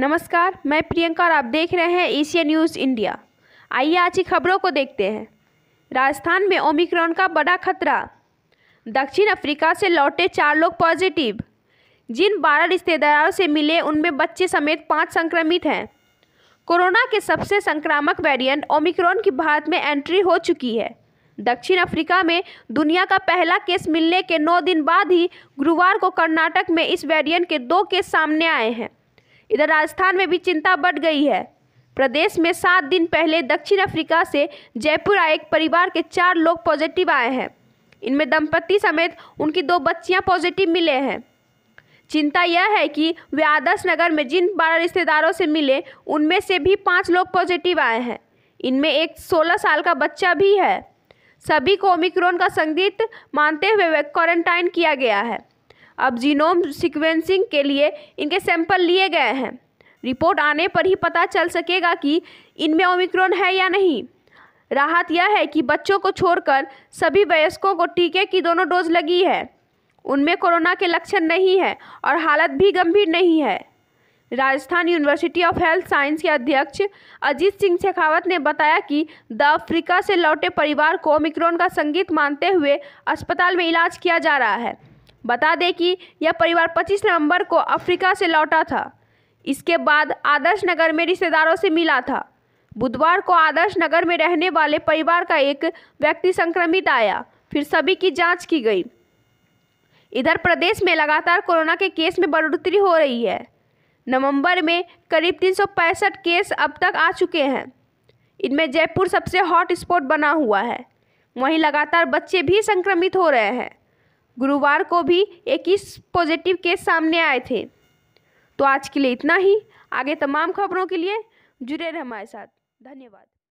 नमस्कार मैं प्रियंका और आप देख रहे हैं एशिया न्यूज़ इंडिया आइए आज की खबरों को देखते हैं राजस्थान में ओमिक्रॉन का बड़ा खतरा दक्षिण अफ्रीका से लौटे चार लोग पॉजिटिव जिन बारह रिश्तेदारों से मिले उनमें बच्चे समेत पाँच संक्रमित हैं कोरोना के सबसे संक्रामक वेरिएंट ओमिक्रॉन की भारत में एंट्री हो चुकी है दक्षिण अफ्रीका में दुनिया का पहला केस मिलने के नौ दिन बाद ही गुरुवार को कर्नाटक में इस वेरिएंट के दो केस सामने आए हैं इधर राजस्थान में भी चिंता बढ़ गई है प्रदेश में सात दिन पहले दक्षिण अफ्रीका से जयपुर आए एक परिवार के चार लोग पॉजिटिव आए हैं इनमें दंपति समेत उनकी दो बच्चियां पॉजिटिव मिले हैं चिंता यह है कि वे आदर्श नगर में जिन बारह रिश्तेदारों से मिले उनमें से भी पाँच लोग पॉजिटिव आए हैं इनमें एक सोलह साल का बच्चा भी है सभी को ओमिक्रोन का संदिग्ध मानते हुए क्वारंटाइन किया गया है अब जीनोम सिक्वेंसिंग के लिए इनके सैंपल लिए गए हैं रिपोर्ट आने पर ही पता चल सकेगा कि इनमें ओमिक्रॉन है या नहीं राहत यह है कि बच्चों को छोड़कर सभी वयस्कों को टीके की दोनों डोज लगी है उनमें कोरोना के लक्षण नहीं है और हालत भी गंभीर नहीं है Rajasthan university of health science के अध्यक्ष अजीत सिंह शेखावत ने बताया कि द अफ्रीका से लौटे परिवार को ओमिक्रॉन का संगीत मानते हुए अस्पताल में इलाज किया जा रहा है बता दें कि यह परिवार 25 नवंबर को अफ्रीका से लौटा था इसके बाद आदर्श नगर में रिश्तेदारों से मिला था बुधवार को आदर्श नगर में रहने वाले परिवार का एक व्यक्ति संक्रमित आया फिर सभी की जांच की गई इधर प्रदेश में लगातार कोरोना के केस में बढ़ोतरी हो रही है नवंबर में करीब तीन केस अब तक आ चुके हैं इनमें जयपुर सबसे हॉट स्पॉट बना हुआ है वहीं लगातार बच्चे भी संक्रमित हो रहे हैं गुरुवार को भी एक पॉजिटिव केस सामने आए थे तो आज के लिए इतना ही आगे तमाम खबरों के लिए जुड़े रहे हमारे साथ धन्यवाद